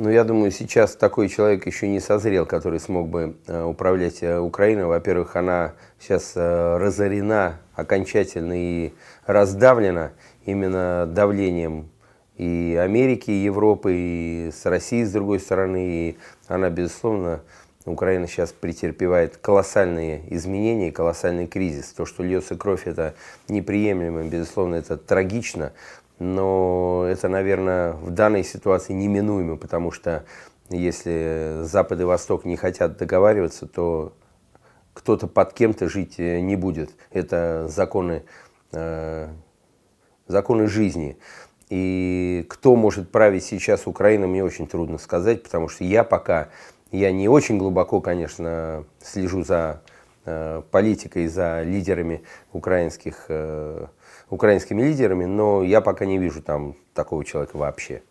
Ну, я думаю, сейчас такой человек еще не созрел, который смог бы э, управлять э, Украиной. Во-первых, она сейчас э, разорена окончательно и раздавлена именно давлением и Америки, и Европы, и с Россией, с другой стороны. И она, безусловно, Украина сейчас претерпевает колоссальные изменения, колоссальный кризис. То, что льется кровь, это неприемлемо, безусловно, это трагично но это, наверное, в данной ситуации неминуемо, потому что если Запад и Восток не хотят договариваться, то кто-то под кем-то жить э, не будет. Это законы, э, законы жизни. И кто может править сейчас Украиной, мне очень трудно сказать, потому что я пока, я не очень глубоко, конечно, слежу за Э, политикой, за лидерами украинских, э, украинскими лидерами, но я пока не вижу там такого человека вообще.